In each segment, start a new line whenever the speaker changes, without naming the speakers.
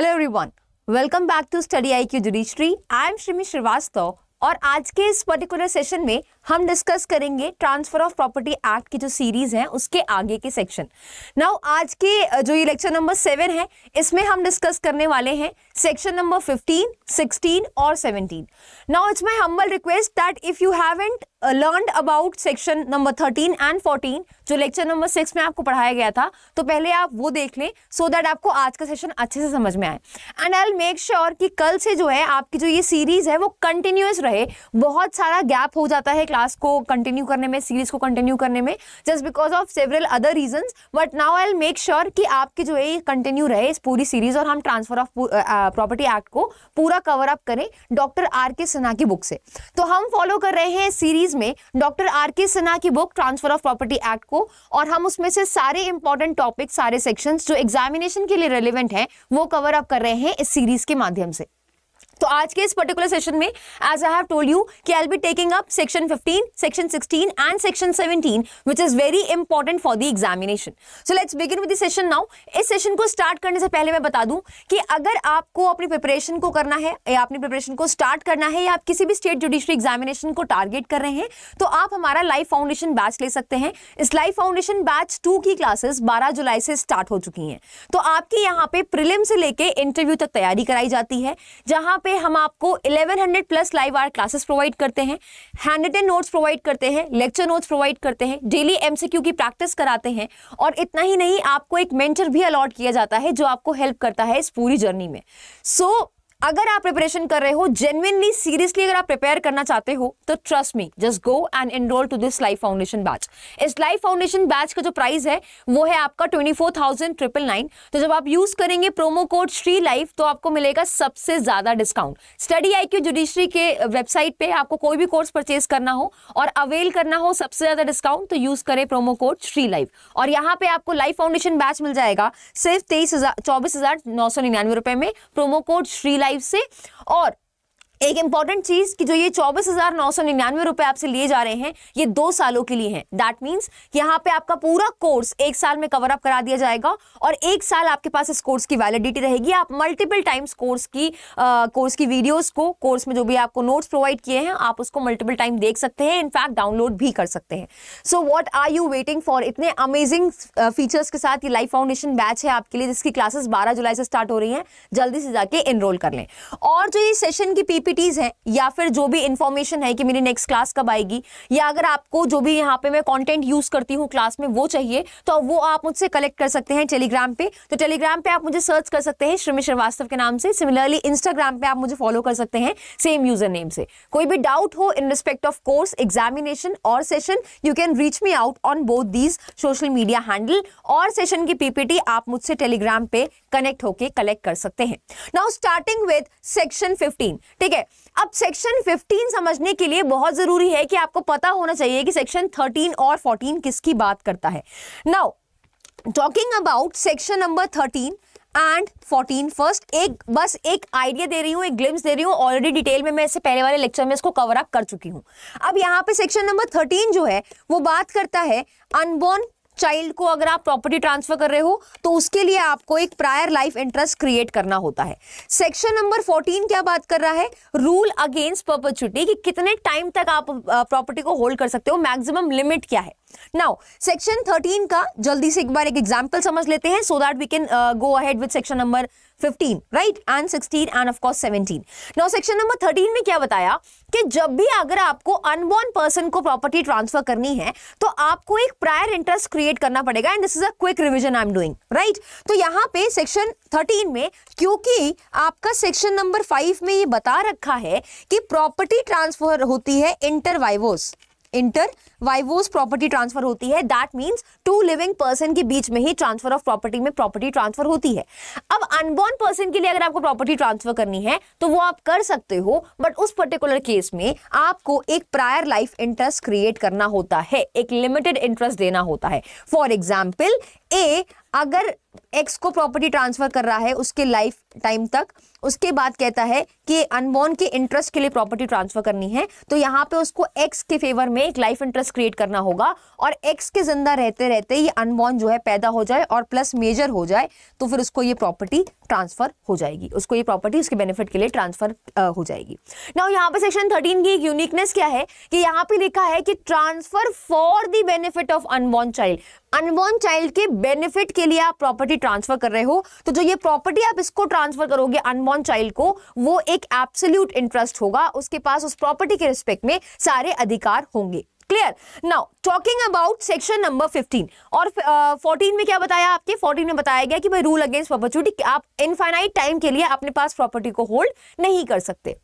Hello everyone welcome back to study IQ judiciary I am Shrimi Srivastava और आज के इस पर्टिकुलर सेशन में हम डिस्कस करेंगे ट्रांसफर ऑफ प्रॉपर्टी एक्ट की जो सीरीज है उसके आगे के सेक्शन नाउ आज के जो ये लेक्चर नंबर सेवन है इसमें हम डिस्कस करने वाले हैं सेक्शन नंबर फिफ्टीन सिक्सटीन और seventeen now it's my humble request that if you haven't learn about section number thirteen and fourteen जो लेक्चर नंबर सिक्स में आपको पढ़ाया गया था तो पहले आप वो देख लें सो so दैट आपको आज का सेशन अच्छे से समझ में आए एंड आई मेक श्योर कि कल से जो है आपकी जो ये सीरीज है वो कंटिन्यूस रहे बहुत सारा गैप हो जाता है क्लास टास्क को कंटिन्यू करने में सीरीज को कंटिन्यू करने में just because of several other reason but now I make sure कि आपके जो है कंटिन्यू रहे इस पूरी सीरीज और हम ट्रांसफर ऑफ प्रॉपर्टी एक्ट को पूरा कवर अप करें डॉक्टर आर के सिन्हा की बुक से तो हम फॉलो कर रहे हैं सीरीज में डॉक्टर आर के सिन्हा की book transfer of property act को और हम उसमें से सारे इंपॉर्टेंट टॉपिक सारे सेक्शन जो एग्जामिनेशन के लिए रेलिवेंट है वो कवर अप कर रहे हैं इस सीरीज के माध्यम से तो आज के इस पर्टिकुलर सेशन में as I have told you कि I be taking up section 15, section 16 and section 17 which is very important for the examination so let's begin with the session now इस सेशन को स्टार्ट करने से पहले मैं बता दूं कि अगर आपको अपनी प्रिपरेशन को करना है या अपनी प्रिपरेशन को स्टार्ट करना है या आप किसी भी स्टेट जुडिशरी एग्जामिनेशन को टारगेट कर रहे हैं तो आप हमारा लाइफ फाउंडेशन बैच ले सकते हैं इस लाइफ फाउंडेशन बैच टू की क्लासेस 12 जुलाई से स्टार्ट हो चुकी हैं तो आपकी यहाँ पे प्रिलिम से लेके इंटरव्यू तक तैयारी कराई जाती है जहाँ पे पे हम आपको 1100 plus live hour classes provide करते हैं हैंड नोट्स प्रोवाइड करते हैं लेक्चर नोट्स प्रोवाइड करते हैं डेली एमसीक्यू की प्रैक्टिस कराते हैं और इतना ही नहीं आपको एक मेंटर भी अलॉट किया जाता है जो आपको हेल्प करता है इस पूरी जर्नी में सो so, अगर आप प्रिपरेशन कर रहे हो जेन्युनली सीरियसली अगर आप प्रिपेयर करना चाहते हो तो trust me just go and enrol to this life foundation batch इस लाइफ फाउंडेशन बैच का जो प्राइस है वो है आपका twenty four thousand triple nine तो जब आप यूज करेंगे प्रोमो कोड श्री लाइफ तो आपको मिलेगा सबसे ज्यादा discount study IQ judiciary के वेबसाइट पे आपको कोई भी कोर्स परचेज करना हो और अवेल करना हो सबसे ज्यादा डिस्काउंट तो यूज करें प्रोमो कोड श्री लाइफ और यहाँ पे आपको लाइफ फाउंडेशन बैच मिल जाएगा सिर्फ तेईस हजार चौबीस हजार नौ सौ निन्यानवे रुपए में promo code Shri life five से और एक इंपॉर्टेंट चीज कि जो ये चौबीस हजार नौ सौ निन्यानवे रुपए आपसे लिए जा रहे हैं ये दो सालों के लिए हैं दैट मीन्स यहाँ पे आपका पूरा कोर्स एक साल में कवर अप करा दिया जाएगा और एक साल आपके पास इस कोर्स की वैलिडिटी रहेगी आप मल्टीपल टाइम्स कोर्स की कोर्स की वीडियोज को कोर्स में जो भी आपको नोट्स प्रोवाइड किए हैं आप उसको मल्टीपल टाइम देख सकते हैं इनफैक्ट डाउनलोड भी कर सकते हैं so what are you waiting for इतने अमेजिंग फीचर्स के साथ ये लाइफ फाउंडेशन बैच है आपके लिए जिसकी क्लासेस बारह जुलाई से स्टार्ट हो रही है जल्दी से जाके इनरोल कर लें और जो ये सेशन की पीपी पीटीज हैं या फिर जो भी इन्फॉर्मेशन है कि मेरी नेक्स्ट क्लास कब आएगी या अगर आपको जो भी यहाँ पे मैं कंटेंट यूज करती हूँ क्लास में वो चाहिए तो वो आप मुझसे कलेक्ट कर सकते हैं टेलीग्राम पे तो टेलीग्राम पे आप मुझे सर्च कर सकते हैं श्रमी श्रीवास्तव के नाम से सिमिलरली इंस्टाग्राम पे आप मुझे फॉलो कर सकते हैं सेम यूजर नेम से कोई भी डाउट हो in respect of course examination और session you can reach me out on both these social media handle और सेशन की पीपीटी आप मुझसे टेलीग्राम पे कनेक्ट होकर कलेक्ट कर सकते हैं नाउ स्टार्टिंग विद सेक्शन 15 ठीक है है अब सेक्शन 15 समझने के लिए बहुत जरूरी है कि आपको पता होना चाहिए कि सेक्शन 13 और 14 किसकी बात करता है now talking about section number 13 and 14 first एक बस एक आइडिया दे रही हूँ एक ग्लिम्स दे रही हूँ ऑलरेडी डिटेल में मैं इससे पहले वाले लेक्चर में इसको कवर अप कर चुकी हूँ अब यहाँ पे सेक्शन नंबर 13 जो है वो बात करता है अनबोर्न चाइल्ड को अगर आप प्रॉपर्टी ट्रांसफर कर रहे हो तो उसके लिए आपको एक प्रायर लाइफ इंटरेस्ट क्रिएट करना होता है सेक्शन नंबर 14 क्या बात कर रहा है रूल अगेंस्ट पर्पचुटी कि कितने टाइम तक आप प्रॉपर्टी को होल्ड कर सकते हो मैक्सिमम लिमिट क्या है नाउ सेक्शन थर्टीन का जल्दी से एक बार एक एग्जाम्पल समझ लेते हैं so that we can go ahead with section number 15 right and 16 and of course 17 now section number 13 में क्या बताया कि जब भी अगर आपको अनबॉर्न पर्सन को प्रॉपर्टी ट्रांसफर करनी है तो आपको एक प्रायर इंटरेस्ट क्रिएट करना पड़ेगा and this is a quick revision I am doing right तो यहाँ पे सेक्शन 13 में क्योंकि आपका सेक्शन नंबर 5 में ये बता रखा है कि प्रॉपर्टी ट्रांसफर होती है inter vivos inter vivos property transfer होती है that means two living person के बीच में ही ट्रांसफर ऑफ प्रॉपर्टी में प्रॉपर्टी ट्रांसफर होती है अब अनबोर्न पर्सन के लिए अगर आपको प्रॉपर्टी ट्रांसफर करनी है तो वो आप कर सकते हो बट उस पर्टिकुलर केस में आपको एक प्रायर लाइफ इंटरेस्ट क्रिएट करना होता है एक लिमिटेड इंटरेस्ट देना होता है फॉर एग्जाम्पल ए अगर एक्स को प्रॉपर्टी ट्रांसफर कर रहा है उसके लाइफ टाइम तक उसके बाद कहता है कि अनबॉर्न के इंटरेस्ट के लिए प्रॉपर्टी ट्रांसफर करनी है तो यहाँ पे उसको एक्स के फेवर में एक लाइफ इंटरेस्ट क्रिएट करना होगा और एक्स के जिंदा रहते रहते ये अनबॉर्न जो है पैदा हो जाए और प्लस मेजर हो जाए तो फिर उसको ये प्रॉपर्टी ट्रांसफर हो जाएगी उसको ये प्रॉपर्टी उसके बेनिफिट के लिए ट्रांसफर हो जाएगी ना यहाँ पे सेक्शन थर्टीन की एक यूनिकनेस क्या है कि यहाँ पे लिखा है कि transfer for the benefit of unborn child unborn child के बेनिफिट के लिए आप प्रॉपर्टी प्रॉपर्टी ट्रांसफर कर रहे हो तो जो ये प्रॉपर्टी आप इसको ट्रांसफर करोगे अनबॉर्न चाइल्ड को वो एक एब्सोल्यूट इंटरेस्ट होगा उसके पास उस प्रॉपर्टी के रिस्पेक्ट में सारे अधिकार होंगे clear now talking about section number 15 और uh, 14 में क्या बताया आपके 14 में बताया गया कि भाई रूल अगेंस्ट प्रॉपर्टी आप इनफाइनाइट टाइम के लिए अपने पास प्रॉपर्टी को होल्ड नहीं कर सकते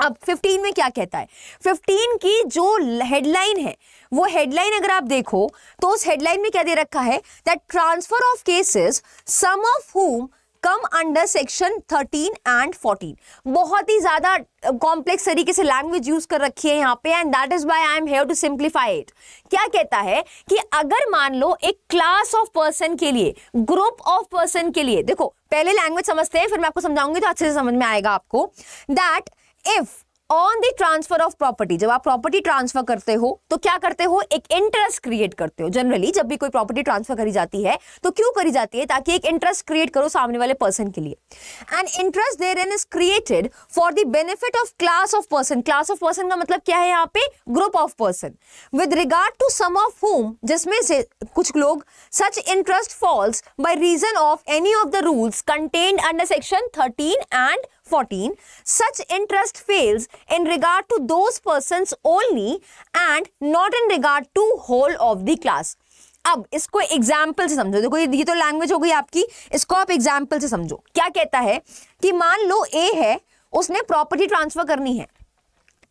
अब 15 में क्या कहता है 15 की जो हेडलाइन है वो हेडलाइन अगर आप देखो तो उस हेडलाइन में क्या दे रखा है that transfer of cases some of whom come under section 13 and 14 बहुत ही ज्यादा कॉम्प्लेक्स तरीके से लैंग्वेज यूज कर रखी है यहाँ पे and that is by I am here to simplify it क्या कहता है कि अगर मान लो एक क्लास ऑफ पर्सन के लिए ग्रुप ऑफ पर्सन के लिए देखो पहले लैंग्वेज समझते हैं फिर मैं आपको समझाऊंगी तो अच्छे से समझ में आएगा आपको that if on the transfer of property जब आप प्रॉपर्टी ट्रांसफर करते हो तो क्या करते हो एक इंटरेस्ट क्रिएट करते हो जनरली जब भी कोई प्रॉपर्टी ट्रांसफर करी जाती है तो क्यों करी जाती है ताकि एक इंटरेस्ट क्रिएट करो सामने वाले पर्सन के लिए and interest therein is created for the benefit of class of person class of person का मतलब क्या है यहाँ पे group of person with regard to some of whom जिसमें से कुछ लोग such interest falls by reason of any of the rules contain under section thirteen and 14 such interest fails in regard to those persons only and not in regard to whole of the class अब इसको example से समझो देखो ये तो language हो गई आपकी इसको आप एग्जाम्पल से समझो क्या कहता है कि मान लो ए है उसने प्रॉपर्टी ट्रांसफर करनी है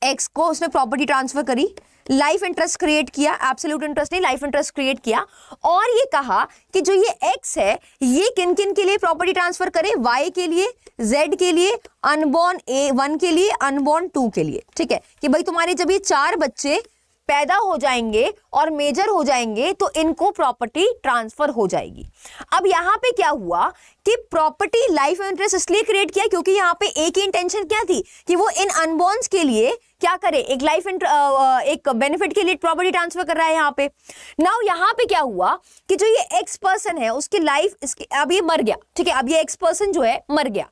एक्स को उसने प्रॉपर्टी ट्रांसफर करी लाइफ इंटरेस्ट क्रिएट किया एब्सोल्यूट इंटरेस्ट नहीं लाइफ इंटरेस्ट क्रिएट किया और ये कहा कि जो ये एक्स है ये किन किन के लिए प्रॉपर्टी ट्रांसफर करे वाई के लिए जेड के लिए अनबॉर्न ए वन के लिए अनबॉर्न टू के लिए ठीक है कि भाई तुम्हारे जब ये चार बच्चे पैदा हो जाएंगे और मेजर हो जाएंगे तो इनको प्रॉपर्टी ट्रांसफर हो जाएगी अब यहाँ पे क्या हुआ कि प्रॉपर्टी लाइफ इंटरेस्ट इसलिए क्रिएट किया क्योंकि यहाँ पे एक ही इंटेंशन क्या थी कि वो इन अनबॉर्न्स के लिए क्या करे एक लाइफ इंट एक बेनिफिट के लिए प्रॉपर्टी ट्रांसफर कर रहा है यहाँ पे नाउ यहाँ पे क्या हुआ कि जो ये एक्स पर्सन है उसकी लाइफ इसके अब ये मर गया ठीक है अब ये एक्स पर्सन जो है मर गया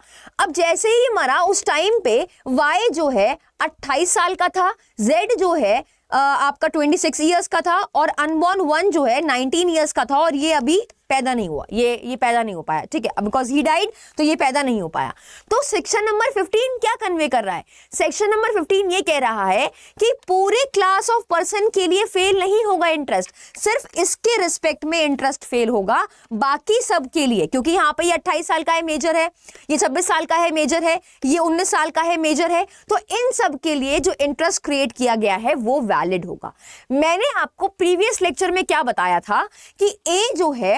अब जैसे ही मरा उस टाइम पे वाई जो है अट्ठाईस साल का था जेड जो है आपका ट्वेंटी सिक्स ईयर्स का था और अनबॉर्न वन जो है नाइनटीन ईयर्स का था और ये अभी पैदा नहीं हुआ ये ये पैदा नहीं हो पाया ठीक है बिकॉज ही डाइड तो ये पैदा नहीं हो पाया तो सेक्शन नंबर 15 क्या कन्वे कर रहा है सेक्शन नंबर फिफ्टीन ये कह रहा है कि पूरे क्लास ऑफ पर्सन के लिए फेल नहीं होगा इंटरेस्ट सिर्फ इसके रिस्पेक्ट में इंटरेस्ट फेल होगा बाकी सब के लिए क्योंकि यहाँ पर ये अट्ठाईस साल का है मेजर है ये छब्बीस साल का है मेजर है ये उन्नीस साल का है मेजर है तो इन सब के लिए जो इंटरेस्ट क्रिएट किया गया है वो वैलिड होगा मैंने आपको प्रीवियस लेक्चर में क्या बताया था कि ए जो है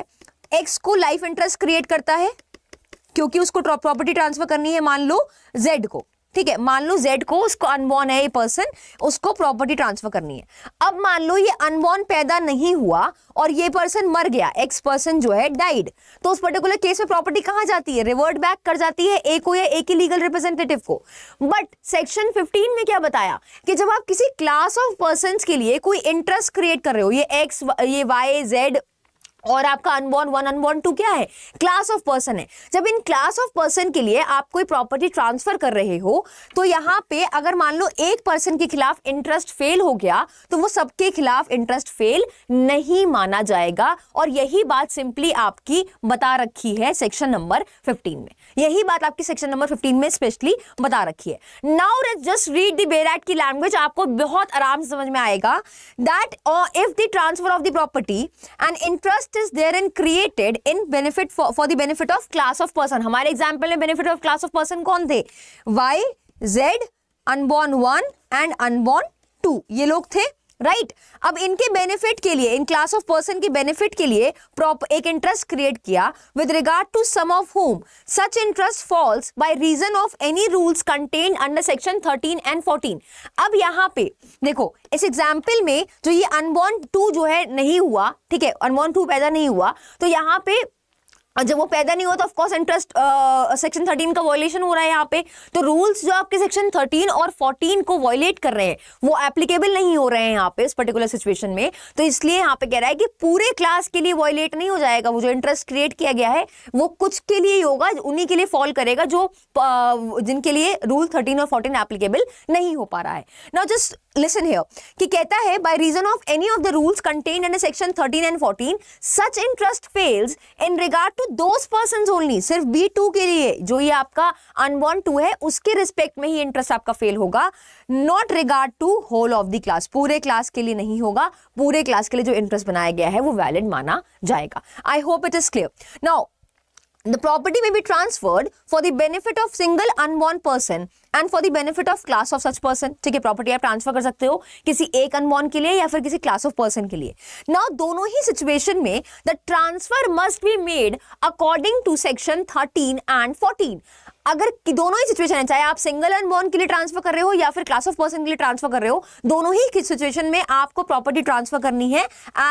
एक्स को लाइफ इंटरेस्ट क्रिएट करता है क्योंकि उसको प्रॉपर्टी ट्रांसफर करनी है मान लो जेड को ठीक है मान लो जेड को उसको अनबॉर्न है ये पर्सन उसको प्रॉपर्टी ट्रांसफर करनी है अब मान लो ये अनबॉर्न पैदा नहीं हुआ और ये पर्सन मर गया एक्स पर्सन जो है डाइड तो उस पर्टिकुलर केस में प्रॉपर्टी कहां जाती है रिवर्ट बैक कर जाती है ए को या ए के लीगल रिप्रेजेंटेटिव को बट सेक्शन 15 में क्या बताया कि जब आप किसी क्लास ऑफ पर्सन के लिए कोई इंटरेस्ट क्रिएट कर रहे हो ये एक्स ये वाई जेड और आपका अनबॉर्न वन अनबॉर्न टू क्या है क्लास ऑफ पर्सन है जब इन क्लास ऑफ पर्सन के लिए आप कोई प्रॉपर्टी ट्रांसफर कर रहे हो तो यहाँ पे अगर मान लो एक पर्सन के खिलाफ इंटरेस्ट फेल हो गया तो वो सबके खिलाफ इंटरेस्ट फेल नहीं माना जाएगा और यही बात सिंपली आपकी बता रखी है सेक्शन नंबर फिफ्टीन में यही बात आपकी सेक्शन नंबर 15 में स्पेशली बता रखी है now just read the bare act की लैंग्वेज आपको बहुत आराम से समझ में आएगा that if the transfer of the property and interest is there in created in benefit for the benefit of class of person हमारे एग्जाम्पल में benefit of class of person कौन थे Y Z unborn one and unborn two ये लोग थे right right? अब इनके benefit के लिए इन क्लास ऑफ पर्सन के बेनिफिट के लिए प्रॉप एक इंटरेस्ट क्रिएट किया with regard to some of whom such interest falls by reason of any rules contain under section 13 and 14 अब यहां पे देखो इस एग्जांपल में जो ये अनबॉर्न टू जो है नहीं हुआ ठीक है अनबॉर्न टू पैदा नहीं हुआ तो यहाँ पे जब वो पैदा नहीं हुआ तो ऑफकोर्स इंटरेस्ट सेक्शन थर्टीन का वॉयलेशन हो रहा है यहाँ पे तो रूल्स जो आपके सेक्शन थर्टीन और फोर्टीन को वॉयलेट कर रहे हैं वो एप्लीकेबल नहीं हो रहे हैं यहाँ पे इस पर्टिकुलर सिचुएशन में तो इसलिए यहाँ पे कह रहा है कि पूरे क्लास के लिए वॉयलेट नहीं हो जाएगा वो जो इंटरेस्ट क्रिएट किया गया है वो कुछ के लिए ही होगा उन्हीं के लिए फॉल करेगा जो uh, जिनके लिए रूल थर्टीन और फोर्टीन एप्लीकेबल नहीं हो पा रहा है ना जस्ट लिसन here कि कहता है by reason of any of the rules contain in section 13 and 14 such interest fails in regard to those persons only सिर्फ बी टू के लिए जो ये आपका अनबॉर्न टू है उसके रिस्पेक्ट में ही इंटरेस्ट आपका फेल होगा not regard to whole of the class पूरे क्लास के लिए नहीं होगा पूरे क्लास के लिए जो इंटरेस्ट बनाया गया है वो वैलिड माना जाएगा I hope it is clear now The property may be transferred for the benefit of single unborn person and for the benefit of class of such person. ठीक है property आप transfer कर सकते हो किसी एक unborn के लिए या फिर किसी class of person के लिए now दोनों ही situation में the transfer must be made according to section 13 and 14 अगर कि दोनों ही सिचुएशन है चाहे आप सिंगल अनबॉर्न के लिए ट्रांसफर कर रहे हो या फिर क्लास ऑफ पर्सन के लिए ट्रांसफर कर रहे हो दोनों ही सिचुएशन में आपको प्रॉपर्टी ट्रांसफर करनी है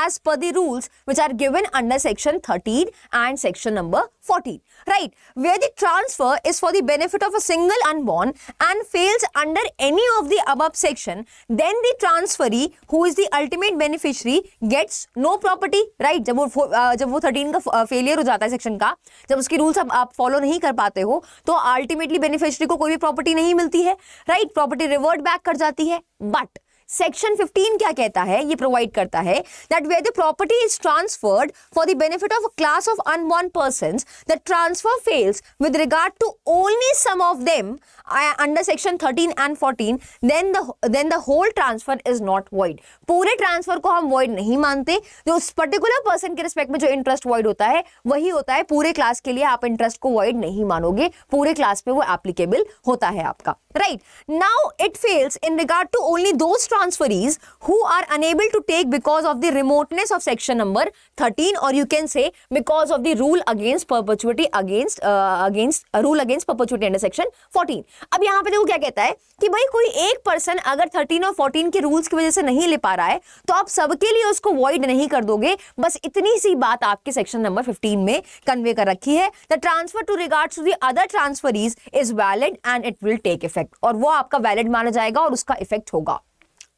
as per the rules which are given under section thirteen and section number 14 right where the transfer is for the benefit of a single unborn and fails under any of the अब section then the transferee who is the ultimate beneficiary gets no property right जब वो जब वो thirteen का failure हो जाता है section का जब उसकी रूल्स आप फॉलो नहीं कर पाते हो तो अल्टीमेटली बेनिफिशरी को कोई भी प्रॉपर्टी नहीं मिलती है राइट प्रॉपर्टी रिवर्ट बैक कर जाती है बट सेक्शन 15 क्या कहता है ये प्रोवाइड करता है that where the property is transferred for the benefit of class of unborn person the transfer fails with regard to only some of them uh, under section 13 and 14 then the then the whole transfer is not void पूरे transfer को हम void नहीं मानते जो उस particular person के respect में जो इंटरेस्ट void होता है वही होता है पूरे क्लास के लिए आप इंटरेस्ट को void नहीं मानोगे पूरे क्लास पे वो एप्लीकेबल होता है आपका right now it fails in regard to only those transferees who are unable to take because of the remoteness of section number 13 और you can say because of the rule against perpetuity against uh, against uh, rule against perpetuity under section 14 अब यहाँ पे देखो क्या कहता है कि भाई कोई एक पर्सन अगर थर्टीन और फोर्टीन के रूल्स की वजह से नहीं ले पा रहा है तो आप सबके लिए उसको वॉइड नहीं कर दोगे बस इतनी सी बात आपके सेक्शन नंबर फिफ्टीन में कन्वे कर रखी है the transfer to regard to the other transferees is valid and it will take effect और वो आपका वैलिड माना जाएगा और उसका इफेक्ट होगा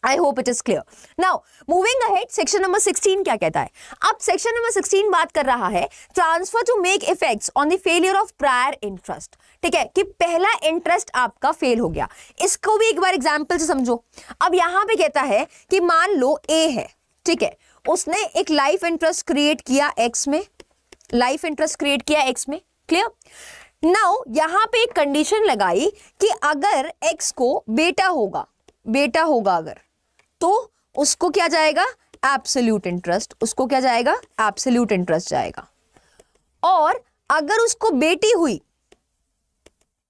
I hope it is clear now moving ahead section number 16 क्या कहता है अब सेक्शन नंबर 16 बात कर रहा है transfer to make effects on the failure of prior interest ठीक है कि पहला इंटरेस्ट आपका फेल हो गया इसको भी एक बार एग्जांपल से समझो अब यहां पे कहता है कि मान लो ए है ठीक है उसने एक लाइफ इंटरेस्ट क्रिएट किया एक्स में लाइफ इंटरेस्ट क्रिएट किया एक्स में क्लियर नाउ यहां पे एक कंडीशन लगाई कि अगर एक्स को बेटा होगा बेटा होगा अगर तो उसको क्या जाएगा एप्सल्यूट इंटरेस्ट उसको क्या जाएगा एप्सल्यूट इंटरेस्ट जाएगा और अगर उसको बेटी हुई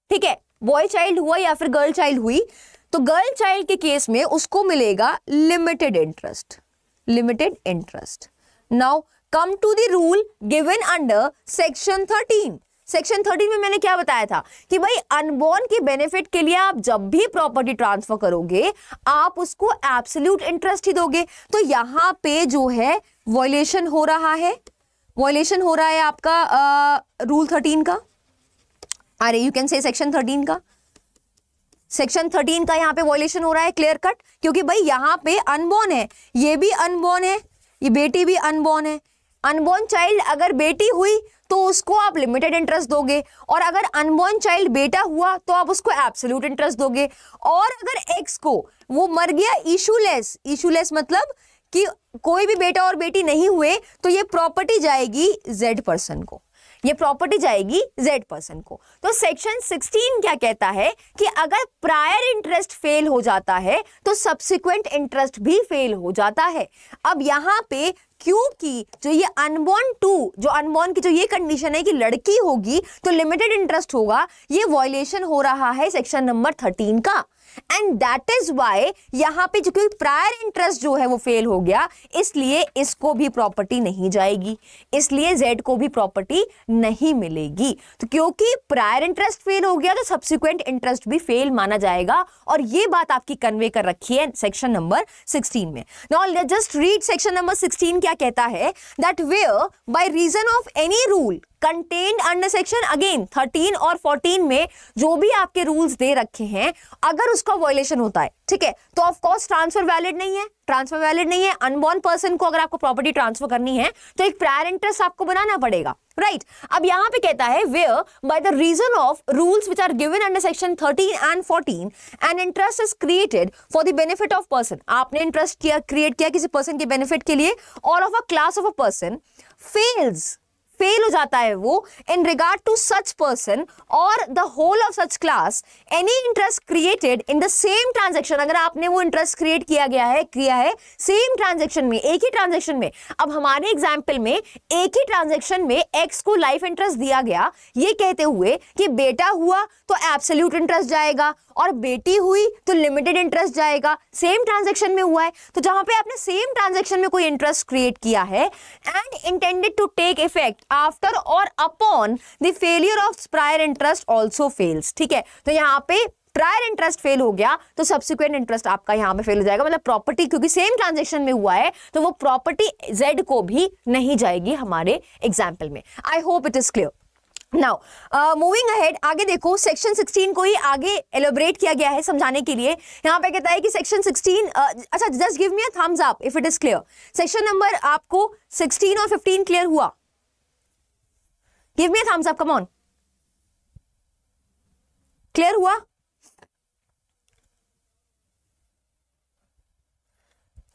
ठीक है बॉय चाइल्ड हुआ या फिर गर्ल चाइल्ड हुई तो गर्ल चाइल्ड के केस में उसको मिलेगा limited interest limited interest now come to the rule given under section thirteen section thirteen में मैंने क्या बताया था कि भाई अनबोर्न के बेनिफिट के लिए आप जब भी प्रॉपर्टी ट्रांसफर करोगे आप उसको एब्सोल्यूट इंटरेस्ट ही दोगे तो यहाँ पे जो है वॉयलेशन हो रहा है वॉयलेशन हो रहा है आपका रूल uh, थर्टीन का अरे you can say section thirteen का सेक्शन थर्टीन का यहाँ पे वॉयलेशन हो रहा है क्लियर कट क्योंकि भाई यहाँ पे अनबोर्न है ये भी अनबोर्न है ये बेटी भी अनबोर्न है अनबोर्न चाइल्ड अगर बेटी हुई तो उसको आप लिमिटेड इंटरेस्ट दोगे और अगर अनबॉर्न चाइल्ड बेटा हुआ तो आप उसको एब्सोल्यूट इंटरेस्ट दोगे और अगर एक्स को वो मर गया इशूलेस इशूलेस मतलब कि कोई भी बेटा और बेटी नहीं हुए तो ये प्रॉपर्टी जाएगी जेड पर्सन को ये प्रॉपर्टी जाएगी जेड पर्सन को तो सेक्शन 16 क्या कहता है कि अगर प्रायर इंटरेस्ट फेल हो जाता है तो सब्सिक्वेंट इंटरेस्ट भी फेल हो जाता है अब यहाँ पे क्योंकि जो ये अनबोर्न टू जो अनबोर्न की जो ये कंडीशन है कि लड़की होगी तो लिमिटेड इंटरेस्ट होगा ये वॉयलेशन हो रहा है सेक्शन नंबर थर्टीन का एंड दैट इज वाई यहाँ पे जो क्योंकि प्रायर इंटरेस्ट जो है वो फेल हो गया इसलिए इसको भी प्रॉपर्टी नहीं जाएगी इसलिए जेड को भी प्रॉपर्टी नहीं मिलेगी तो क्योंकि प्रायर इंटरेस्ट फेल हो गया तो सब्सिक्वेंट इंटरेस्ट भी फेल माना जाएगा और ये बात आपकी कन्वे कर रखी है सेक्शन नंबर 16 में now just read section number 16 क्या कहता है that where by reason of any rule contained under section again 13 और 14 में जो भी आपके रूल्स दे रखे हैं अगर उसका वॉयलेशन होता है ठीक है तो ऑफकोर्स ट्रांसफर वैलिड नहीं है ट्रांसफर वैलिड नहीं है अनबॉर्न पर्सन को अगर आपको प्रॉपर्टी ट्रांसफर करनी है तो एक प्रायर इंटरेस्ट आपको बनाना पड़ेगा राइट right. अब यहां पे कहता है where by the reason of rules which are given under section 13 and 14 an interest is created for the benefit of person आपने इंटरेस्ट किया क्रिएट किया किसी पर्सन के बेनिफिट के लिए और of a class of a person fails fail हो जाता है वो in regard to such person और the whole of such class any interest created in the same transaction अगर आपने वो इंटरेस्ट क्रिएट किया गया है किया है सेम ट्रांजेक्शन में एक ही ट्रांजेक्शन में अब हमारे एग्जाम्पल में एक ही ट्रांजेक्शन में एक्स को लाइफ इंटरेस्ट दिया गया ये कहते हुए कि बेटा हुआ तो एब्सोल्यूट इंटरेस्ट जाएगा और बेटी हुई तो लिमिटेड इंटरेस्ट जाएगा सेम ट्रांजेक्शन में हुआ है तो जहां पे आपने सेम ट्रांजेक्शन में कोई इंटरेस्ट क्रिएट किया है and intended to take effect after और upon the failure of prior interest also fails ठीक है तो यहाँ पे प्रायर इंटरेस्ट फेल हो गया तो सब्सिक्वेंट इंटरेस्ट आपका यहां पे फेल हो जाएगा मतलब प्रॉपर्टी क्योंकि सेम ट्रांजेक्शन में हुआ है तो वो प्रॉपर्टी जेड को भी नहीं जाएगी हमारे एग्जाम्पल में I hope it is clear now moving ahead आगे देखो सेक्शन 16 को ही आगे एलोबरेट किया गया है समझाने के लिए यहाँ पे कहता है कि सेक्शन 16 uh, अच्छा just give me a thumbs up if it is clear section number आपको 16 और 15 क्लियर हुआ give me a thumbs up come on clear हुआ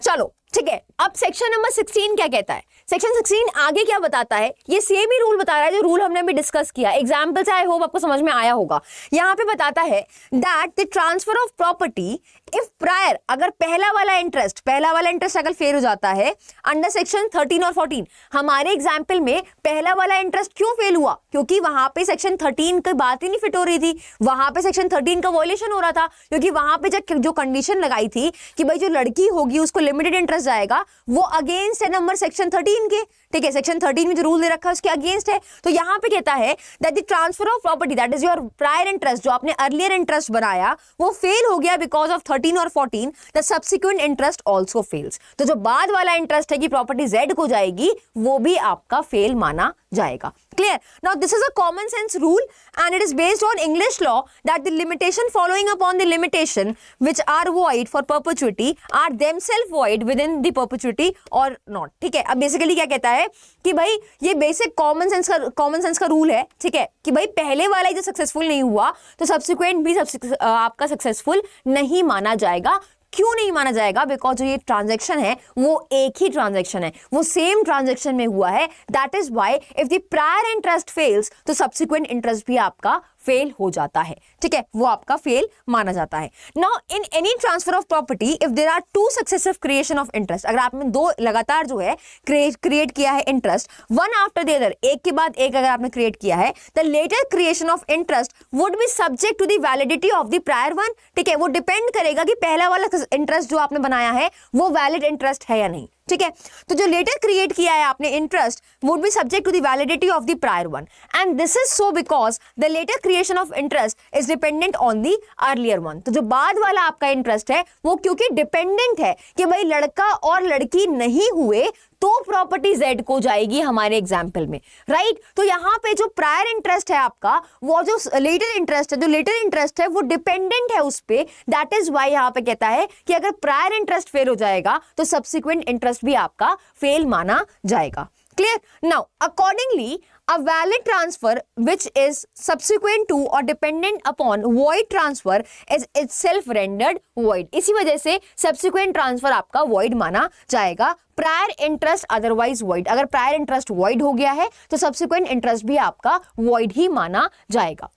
चलो ठीक है अब सेक्शन नंबर 16 क्या कहता है सेक्शन 16 आगे क्या बताता है ये सेम ही रूल बता रहा है जो रूल हमने भी डिस्कस किया एग्जाम्पल से आई होप आपको समझ में आया होगा यहाँ पे बताता है that the transfer of property if prior अगर पहला वाला इंटरेस्ट पहला वाला इंटरेस्ट अगर फेल हो जाता है अंडर सेक्शन थर्टीन और फोर्टीन हमारे एग्जाम्पल में पहला वाला इंटरेस्ट क्यों फेल हुआ क्योंकि वहां पे सेक्शन थर्टीन की बात ही नहीं फिट हो रही थी वहां पे सेक्शन थर्टीन का वॉल्यूशन हो रहा था क्योंकि वहां पे जो कंडीशन लगाई थी कि भाई जो लड़की होगी उसको लिमिटेड इंटरेस्ट जाएगा वो अगेंस्ट है नंबर सेक्शन थर्टीन के ठीक है सेक्शन थर्टीन में जो रूल दे रखा है उसके अगेंस्ट है तो यहाँ पे कहता है that the transfer of property that is your prior interest जो आपने अर्लियर इंटरेस्ट बनाया वो फेल हो गया बिकॉज ऑफ थर्टीन और fourteen the subsequent interest also fails तो जो बाद वाला इंटरेस्ट है कि प्रॉपर्टी जेड को जाएगी वो भी आपका फेल माना जाएगा clear now this is a common sense rule and it is based on English law that the limitation following upon the limitation which are void for perpetuity are themselves void within the perpetuity और not ठीक है अब basically क्या कहता है है कि भाई ये बेसिक कॉमन सेंस का कॉमन सेंस का रूल है ठीक है कि भाई पहले वाला ही जो सक्सेसफुल नहीं हुआ तो सब्सिक्वेंट भी सब्सिक, आपका सक्सेसफुल नहीं माना जाएगा क्यों नहीं माना जाएगा बिकॉज जो ये ट्रांजेक्शन है वो एक ही ट्रांजेक्शन है वो सेम ट्रांजेक्शन में हुआ है that is why if the prior interest fails तो सब्सिक्वेंट इंटरेस्ट भी आपका फेल हो जाता है ठीक है वो आपका फेल माना जाता है now in any transfer of property if there are two successive creation of interest अगर आपने दो लगातार जो है क्रिएट किया है interest one after the other एक के बाद एक अगर आपने क्रिएट किया है the latter creation of interest would be subject to validity validity of the prior one ठीक है वो डिपेंड करेगा कि पहला वाला इंटरेस्ट जो आपने बनाया है वो वैलिड इंटरेस्ट है या नहीं ठीक है तो जो लेटर क्रिएट किया है आपने interest would be subject to the validity of the prior one and this is so because the latter creation of interest is dependent on the earlier one तो जो बाद वाला आपका इंटरेस्ट है वो क्योंकि डिपेंडेंट है कि भाई लड़का और लड़की नहीं हुए तो प्रॉपर्टी जेड को जाएगी हमारे एग्जाम्पल में राइट तो यहाँ पे जो प्रायर इंटरेस्ट है आपका वो जो लेटर इंटरेस्ट है जो लेटर इंटरेस्ट है वो डिपेंडेंट है उस पर दैट इज वाई यहाँ पे कहता है कि अगर प्रायर इंटरेस्ट फेल हो जाएगा तो सब्सिक्वेंट इंटरेस्ट भी आपका फेल माना जाएगा clear now accordingly a valid transfer which is subsequent to और dependent upon void transfer is itself rendered void इसी वजह से सब्सिक्वेंट ट्रांसफर आपका वॉइड माना जाएगा प्रायर इंटरेस्ट अदरवाइज वॉइड अगर प्रायर इंटरेस्ट वॉइड हो गया है तो सब्सिक्वेंट इंटरेस्ट भी आपका वॉइड ही माना जाएगा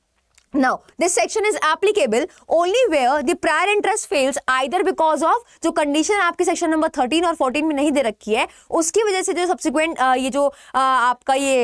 Now, this section is applicable only where the prior interest fails either because of जो condition आपके section number 13 और 14 में नहीं दे रखी है उसकी वजह से जो subsequent ये जो आपका ये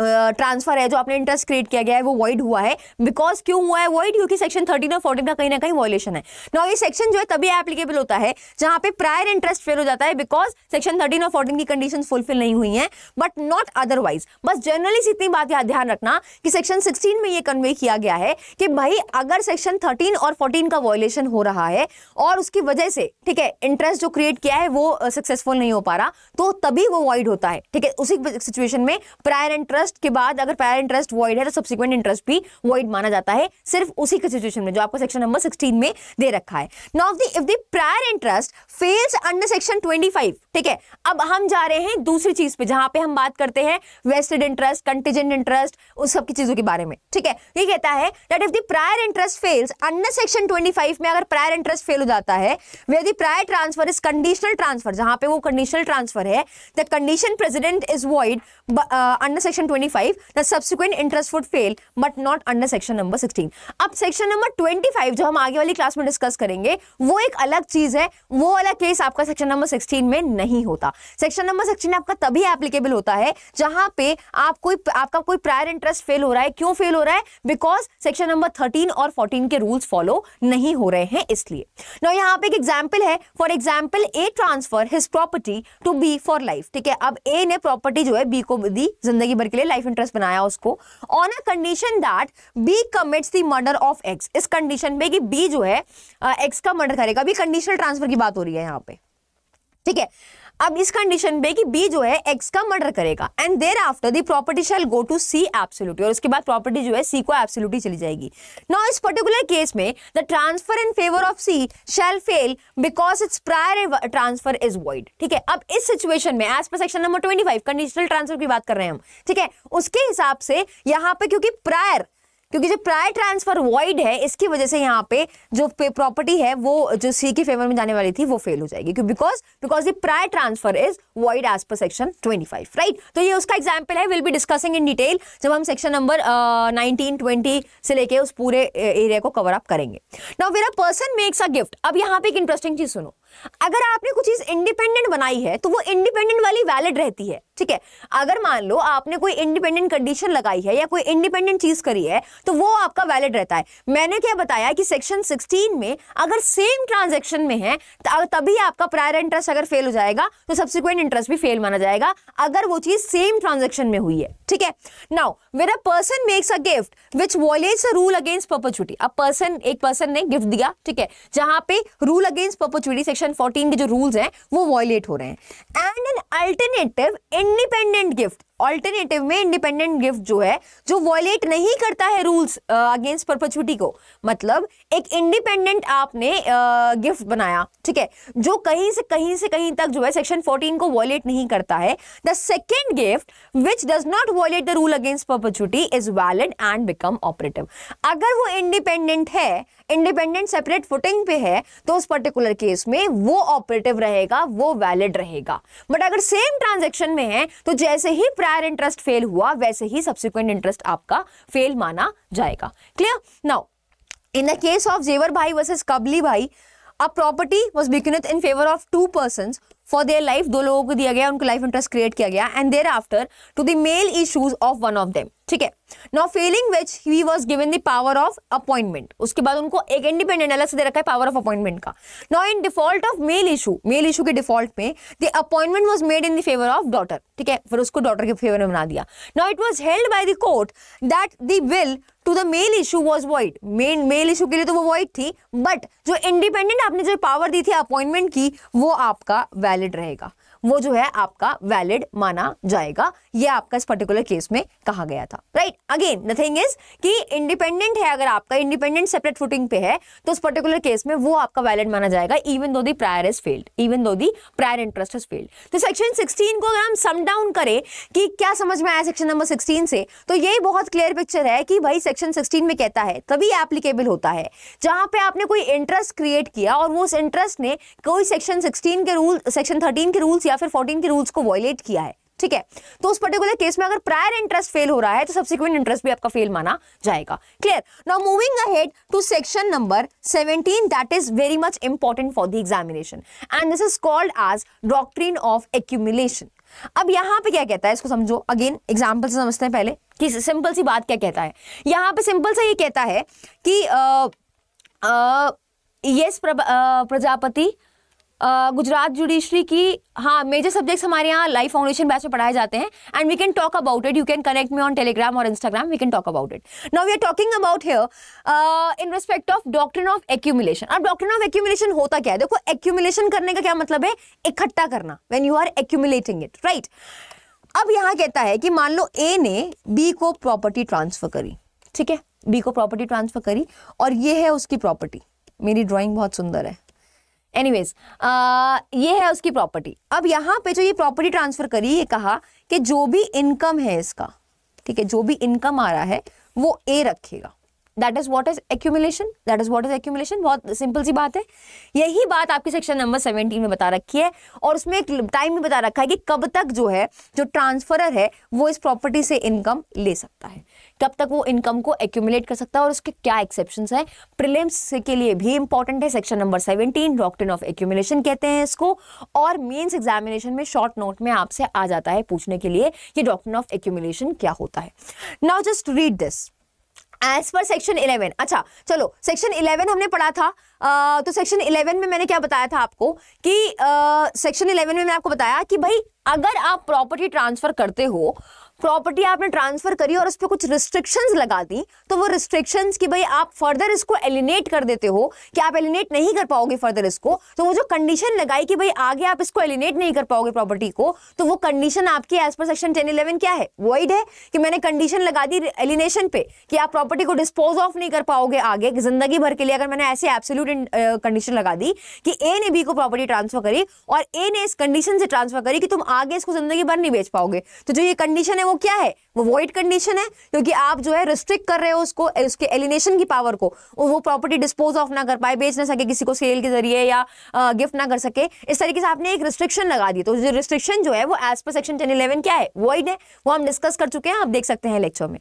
ट्रांसफर है जो आपने इंटरेस्ट क्रिएट किया गया है वो वॉइड हुआ है बिकॉज क्यों हुआ है वॉइड क्योंकि सेक्शन थर्टीन और फोर्टीन का कहीं ना कहीं वॉयलेशन है ना ये सेक्शन जो है तभी एप्लीकेबल होता है जहां पे प्रायर इंटरेस्ट फेल हो जाता है बिकॉज सेक्शन थर्टीन और फोर्टीन की कंडीशन फुलफिल नहीं हुई है बट नॉट अदरवाइज बस जनरली इतनी बात ध्यान रखना कि सेक्शन सिक्सटीन में ये कन्वे किया गया है कि भाई अगर सेक्शन थर्टीन और फोर्टीन का वॉयलेशन हो रहा है और उसकी वजह से ठीक है इंटरेस्ट जो क्रिएट किया है वो सक्सेसफुल नहीं हो पा रहा तो तभी वो वॉइड होता है ठीक है उसी सिचुएशन में प्रायर इंटरेस्ट इंटरेस्ट के बाद अगर पैर इंटरेस्ट वॉइड है तो सब्सिक्वेंट इंटरेस्ट भी वॉइड माना जाता है सिर्फ उसी के सिचुएशन में जो आपको सेक्शन नंबर सिक्सटीन में दे रखा है now of the if the prior interest fails under section twenty five ठीक है अब हम जा रहे हैं दूसरी चीज पे जहां पे हम बात करते हैं वेस्टेड इंटरेस्ट कंटेजेंट इंटरेस्ट उस सब की चीजों के बारे में ठीक है ये कहता है that if the prior interest fails under section 25 में अगर प्रायर इंटरेस्ट फेल हो जाता है where the prior transfer is conditional transfer जहां पे वो कंडीशनल ट्रांसफर है the condition precedent is void under section 125 the subsequent interest would fail but not under section number 16 अब सेक्शन नंबर 25 जो हम आगे वाली क्लास में डिस्कस करेंगे वो एक अलग चीज है वो वाला केस आपका सेक्शन नंबर 16 में नहीं होता सेक्शन नंबर 16 आपका तभी एप्लीकेबल होता है जहां पे आप कोई आपका कोई प्रायर इंटरेस्ट फेल हो रहा है क्यों फेल हो रहा है बिकॉज सेक्शन नंबर 13 और 14 के रूल्स फॉलो नहीं हो रहे हैं इसलिए ना यहाँ पे एक एग्जाम्पल है for example A transfer his property to B for life ठीक है अब ए ने प्रॉपर्टी जो है बी को दी जिंदगी भर के लिए लिए लाइफ इंटरेस्ट बनाया उसको on a condition that B commits the murder of X इस कंडीशन पे कि बी जो है एक्स का मर्डर करेगा अभी कंडीशनल ट्रांसफर की बात हो रही है यहाँ पे ठीक है अब इस कंडीशन पे कि बी जो है एक्स का मर्डर करेगा and thereafter the property shall go to C absolutely और उसके बाद प्रॉपर्टी जो है सी को एब्सोल्यूटली चली जाएगी नाउ इस पर्टिकुलर केस में the transfer in favour of C shall fail because its prior transfer is void ठीक है अब इस सिचुएशन में as per section number twenty five conditional transfer की बात कर रहे हैं हम ठीक है उसके हिसाब से यहाँ पे क्योंकि प्रायर क्योंकि जो प्रायर ट्रांसफर वॉइड है इसकी वजह से यहाँ पे जो प्रॉपर्टी है वो जो सी के फेवर में जाने वाली थी वो फेल हो जाएगी क्योंकि because because the prior transfer is void as per section 25 right तो ये उसका एग्जाम्पल है will be discussing in detail जब हम सेक्शन नंबर नाइनटीन ट्वेंटी से लेके उस पूरे एरिया uh, को कवर अप करेंगे now where a person makes a gift अब यहाँ पे एक इंटरेस्टिंग चीज सुनो अगर आपने कुछ चीज इंडिपेंडेंट बनाई है तो वो इंडिपेंडेंट वाली वैलिड रहती है ठीक है अगर मान लो आपने कोई इंडिपेंडेंट कंडीशन लगाई है या कोई इंडिपेंडेंट चीज करी है तो वो आपका वैलिड रहता है मैंने क्या बताया कि सेक्शन 16 में अगर सेम ट्रांजेक्शन में है तभी आपका प्रायर इंटरेस्ट अगर फेल हो जाएगा तो सब्सिक्वेंट इंटरेस्ट भी फेल माना जाएगा अगर वो चीज सेम ट्रांजेक्शन में हुई है ठीक है now where a person makes a gift which violates rule against perpetuity अब पर्सन एक पर्सन ने गिफ्ट दिया ठीक है जहां पे rule against perpetuity section section 14 के जो रूल्स हैं वो वॉयलेट हो रहे हैं and an alternative independent gift alternative में इंडिपेंडेंट गिफ्ट जो है जो वॉयलेट नहीं करता है रूल्स अगेंस्ट परपचुटी को मतलब एक इंडिपेंडेंट आपने गिफ्ट बनाया ठीक है जो कहीं से कहीं से कहीं तक जो है सेक्शन 14 को वॉयलेट नहीं करता है the second gift which does not violate the rule against perpetuity is valid and become operative अगर वो इंडिपेंडेंट है इंडिपेंडेंट सेपरेट फुटिंग पे है तो उस पर्टिकुलर केस में वो ऑपरेटिव रहेगा वो वैलिड रहेगा बट अगर सेम ट्रांजेक्शन में है तो जैसे ही प्राइस प्रायर इंटरेस्ट फेल हुआ वैसे ही सब्सिक्वेंट इंटरेस्ट आपका फेल माना जाएगा clear now in the case of Zaver Bhai versus Kabli Bhai a property was bequeathed in favour of two person for their life दो लोगों को दिया गया उनको लाइफ इंटरेस्ट क्रिएट किया गया and thereafter to the male issues of one of them ठीक है now failing which he was given the power of appointment उसके बाद उनको एक इंडिपेंडेंट अलग से दे रखा है पावर ऑफ अपॉइंटमेंट का now in default of male issue male issue के डिफॉल्ट में the appointment was made in the favour of daughter ठीक है फिर उसको डॉटर के फेवर में बना दिया now it was held by the court that the will to the male issue was void main male issue के लिए तो वो वॉइड थी बट जो इंडिपेंडेंट आपने जो पावर दी थी अपॉइंटमेंट की वो आपका वैलिड वैलिड रहेगा वो जो है आपका वैलिड माना जाएगा ये आपका इस पर्टिकुलर केस में कहा गया था right again the thing is कि इंडिपेंडेंट है अगर आपका इंडिपेंडेंट सेपरेट फुटिंग पे है तो उस पर्टिकुलर केस में वो आपका वैलिड माना जाएगा even though the prior is failed even though the prior interest is failed तो सेक्शन 16 को अगर हम सम डाउन करें कि क्या समझ में आया सेक्शन नंबर 16 से तो यही बहुत क्लियर पिक्चर है कि भाई सेक्शन 16 में कहता है तभी एप्लीकेबल होता है जहां पे आपने कोई इंटरेस्ट क्रिएट किया और वो उस इंटरेस्ट ने कोई सेक्शन 16 के रूल सेक्शन 13 के रूल्स या फिर 14 के रूल्स को वॉयलेट किया है ठीक है तो उस पर्टिकुलर केस में अगर प्रायर इंटरेस्ट फेल हो रहा है तो सब्सिक्वेंट इंटरेस्ट भी आपका फेल माना जाएगा clear now moving ahead to section number 17 that is very much important for the examination and this is called as doctrine of accumulation अब यहां पे क्या कहता है इसको समझो अगेन एग्जाम्पल से समझते हैं पहले कि सिंपल सी बात क्या कहता है यहां पे सिंपल सा ये कहता है कि yes Prajapati uh, uh, yes, Gujarat judiciary की हाँ मेजर सब्जेक्ट्स हमारे यहाँ लाइफ फाउंडेशन बैच में पढ़ाए जाते हैं and we can talk about it you can connect me on Telegram और Instagram we can talk about it now we are talking about here in respect of doctrine of accumulation अब doctrine of accumulation होता क्या है देखो accumulation करने का क्या मतलब है इकट्ठा करना when you are accumulating it right अब यहाँ कहता है कि मान लो ए ने बी को प्रॉपर्टी ट्रांसफर करी ठीक है बी को प्रॉपर्टी ट्रांसफर करी और ये है उसकी प्रॉपर्टी मेरी ड्राइंग बहुत सुंदर है एनीवेज ये है उसकी प्रॉपर्टी अब यहाँ पे जो ये प्रॉपर्टी ट्रांसफर करी ये कहा कि जो भी इनकम है इसका ठीक है जो भी इनकम आ रहा है वो ए रखेगा that is what is accumulation that is what is accumulation बहुत सिंपल सी बात है यही बात आपकी सेक्शन नंबर सेवेंटीन में बता रखी है और उसमें एक टाइम भी बता रखा है कि कब तक जो है जो ट्रांसफरर है वो इस प्रॉपर्टी से इनकम ले सकता है कब तक वो इनकम को एक्यूमुलेट कर सकता है और उसके क्या एक्सेप्शन है प्रिलिम्स के लिए भी इंपॉर्टेंट है section number seventeen doctor of accumulation कहते हैं इसको और मेन्स एग्जामिनेशन में शॉर्ट नोट में आपसे आ जाता है पूछने के लिए ये डॉक्टर ऑफ एक्यूमुलेशन क्या होता है now just read this as per section 11 अच्छा चलो सेक्शन 11 हमने पढ़ा था आ, तो सेक्शन 11 में मैंने क्या बताया था आपको कि सेक्शन 11 में मैंने आपको बताया कि भाई अगर आप प्रॉपर्टी ट्रांसफर करते हो प्रॉपर्टी आपने ट्रांसफर करी और उस पर कुछ रिस्ट्रिक्शंस लगा दी तो वो रिस्ट्रिक्शंस की भाई आप फर्दर इसको एलिनेट कर देते हो कि आप एलिनेट नहीं कर पाओगे फर्दर इसको तो वो जो कंडीशन लगाई कि भाई आगे आप इसको एलिनेट नहीं कर पाओगे प्रॉपर्टी को तो वो कंडीशन आपकी as per section ten eleven क्या है वॉइड है कि मैंने कंडीशन लगा दी एलिनेशन पे कि आप प्रॉपर्टी को डिस्पोज ऑफ नहीं कर पाओगे आगे जिंदगी भर के लिए अगर मैंने ऐसे एब्सोल्यूट कंडीशन लगा दी कि ए ने बी को प्रॉपर्टी ट्रांसफर करी और ए ने इस कंडीशन से ट्रांसफर करी कि तुम आगे इसको जिंदगी भर नहीं बेच पाओगे तो जो ये कंडीशन है वो क्या है वो वॉइड कंडीशन है क्योंकि आप जो है रिस्ट्रिक्ट कर रहे हो उसको उसके एलिनेशन की पावर को वो प्रॉपर्टी डिस्पोज ऑफ ना कर पाए बेच ना सके किसी को सेल के जरिए या गिफ्ट ना कर सके इस तरीके से आपने एक रिस्ट्रिक्शन लगा दी तो जो रिस्ट्रिक्शन जो है वो as per section ten eleven क्या है वॉइड है वो हम डिस्कस कर चुके हैं आप देख सकते हैं लेक्चर में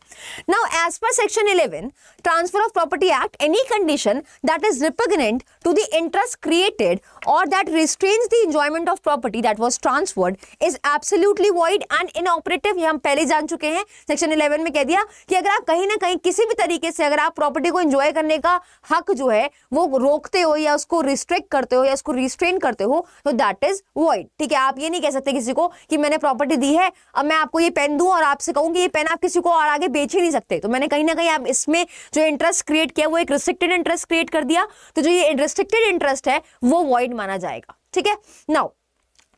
now as per section eleven transfer of property act any condition that is repugnant to the interest created or that restrains the enjoyment of property that was transferred is absolutely void and inoperative ये हम पहले जान चुके हैं section 11 में कह दिया कि अगर आप कहीं ना कहीं किसी भी तरीके से अगर आप प्रॉपर्टी को एंजॉय करने का हक जो है वो रोकते हो या उसको रिस्ट्रिक्ट करते हो या उसको रिस्ट्रेन करते हो तो दैट इज वॉइड ठीक है आप ये नहीं कह सकते किसी को कि मैंने प्रॉपर्टी दी है अब मैं आपको ये पेन दूं और आपसे कहूँ कि ये पेन आप किसी को और आगे बेच ही नहीं सकते तो मैंने कहीं ना कहीं आप इसमें जो इंटरेस्ट क्रिएट किया वो एक रिस्ट्रिक्टेड इंटरेस्ट क्रिएट कर दिया तो जो ये रिस्ट्रिक्टेड इंटरेस्ट है वो वॉइड इंपॉर्टेंट माना जाएगा ठीक है now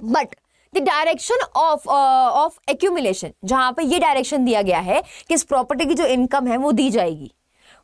but the direction of of accumulation जहां पे ये डायरेक्शन दिया गया है कि इस प्रॉपर्टी की जो इनकम है वो दी जाएगी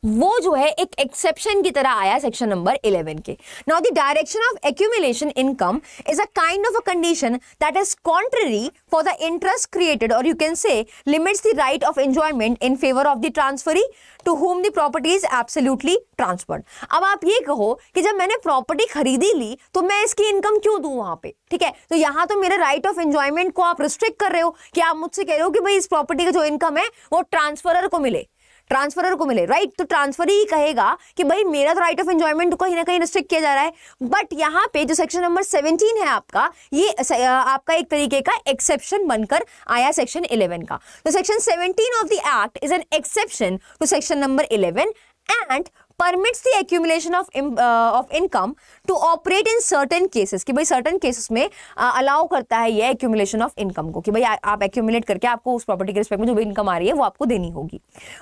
वो जो है एक एक्सेप्शन की तरह आया सेक्शन नंबर 11 के now the direction of accumulation income is a kind of a condition that is contrary for the interest created or you can say limits the right of enjoyment in favour of the transferee to whom the property is absolutely transferred अब आप ये कहो कि जब मैंने property खरीदी ली तो मैं इसकी इनकम क्यों दू वहां पे ठीक है तो यहां तो मेरे राइट ऑफ एंजॉयमेंट को आप रिस्ट्रिक्ट कर रहे हो कि आप मुझसे कह रहे हो कि भाई इस प्रॉपर्टी का जो इनकम है वो ट्रांसफरर को मिले ट्रांसफरर को मिले राइट तो ट्रांसफर ही कहेगा कि भाई मेरा तो राइट ऑफ एंजॉयमेंट कहीं ना कहीं रिस्ट्रिक्ट किया जा रहा है बट यहाँ पे जो सेक्शन नंबर सेवनटीन है आपका ये आपका एक तरीके का एक्सेप्शन बनकर आया सेक्शन इलेवन का तो section seventeen of the act is an exception to section number eleven and permits the accumulation of of income to operate in certain cases कि भाई सर्टेन केसेस में अलाउ uh, करता है ये एक्यूमुलेशन ऑफ इनकम को कि भाई आप एक्यूमुलेट करके आपको उस प्रॉपर्टी के रिस्पेक्ट में जो भी इनकम आ रही है वो आपको देनी होगी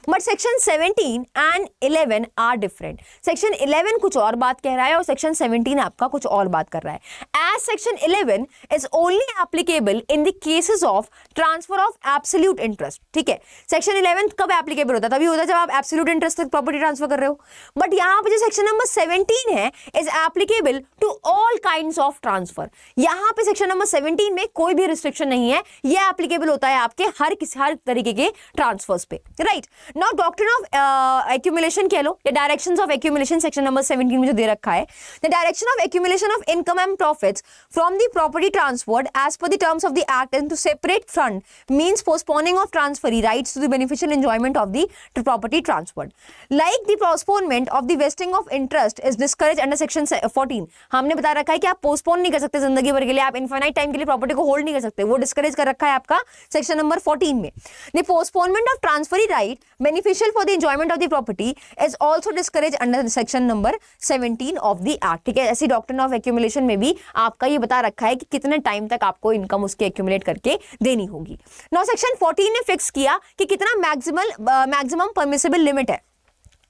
but section 17 and 11 are different section 11 कुछ और बात कह रहा है और सेक्शन 17 आपका कुछ और बात कर रहा है as section 11 is only applicable in the cases of transfer of absolute interest ठीक है सेक्शन 11 कब एप्लीकेबल होता है तभी होता है जब आप एब्सोल्यूट इंटरेस्ट तक प्रॉपर्टी ट्रांसफर कर रहे हो बट यहाँ पे जो सेक्शन नंबर सेवनटीन है is applicable to all kind of transfer यहाँ पे सेक्शन नंबर सेवनटीन में कोई भी रिस्ट्रिक्शन नहीं है यह एप्लीकेबल होता है आपके हर किसी हर तरीके के ट्रांसफर्स पे right now doctor of accumulation कह लो या direction of accumulation section number seventeen में जो दे रखा है the direction of accumulation of income and profit from the property transferred as per the terms of the act into separate fund means postponing of transfer right to the beneficial enjoyment of the property transferred like the postponement postponement of the vesting of interest is discouraged under section 14 हमने बता रखा है कि आप postpone नहीं कर सकते जिंदगी भर के लिए आप इनफाइनाइट टाइम के लिए प्रॉपर्टी को होल्ड नहीं कर सकते वो डिस्करेज कर रखा है आपका सेक्शन नंबर 14 में the postponement of transferee right beneficial for the enjoyment of the property is also discourage under section number 17 of the act ठीक है ऐसी डॉक्टर ऑफ एक्यूमुलेशन में भी आपका ये बता रखा है कि कितने टाइम तक आपको इनकम उसकी एक्यूमुलेट करके देनी होगी नौ सेक्शन फोर्टीन ने फिक्स किया कि कितना मैक्सिमल मैक्सिमम परमिसेबल लिमिट है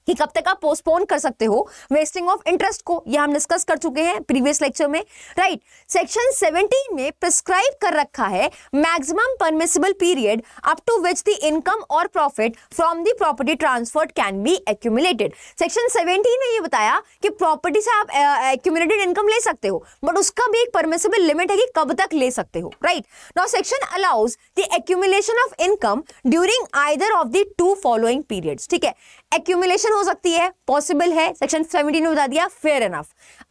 कि कब तक आप पोस्टपोन कर सकते हो वेस्टिंग ऑफ इंटरेस्ट को यह हम डिस्कस कर चुके हैं प्रीवियस लेक्चर में राइट सेक्शन 17 में प्रिस्क्राइब कर रखा है maximum permissible period up to which the income और profit from the property transfer can be accumulated section 17 में यह बताया कि प्रॉपर्टी से आप एक्यूमुलेटेड इनकम ले सकते हो बट उसका भी एक परमिसिबल लिमिट है कि कब तक ले सकते हो right now section allows the accumulation of income during either of the two following periods ठीक है एक्यूमुलेशन हो सकती है पॉसिबल है सेक्शन सेवेंटीन में बता दिया फेयर एनफ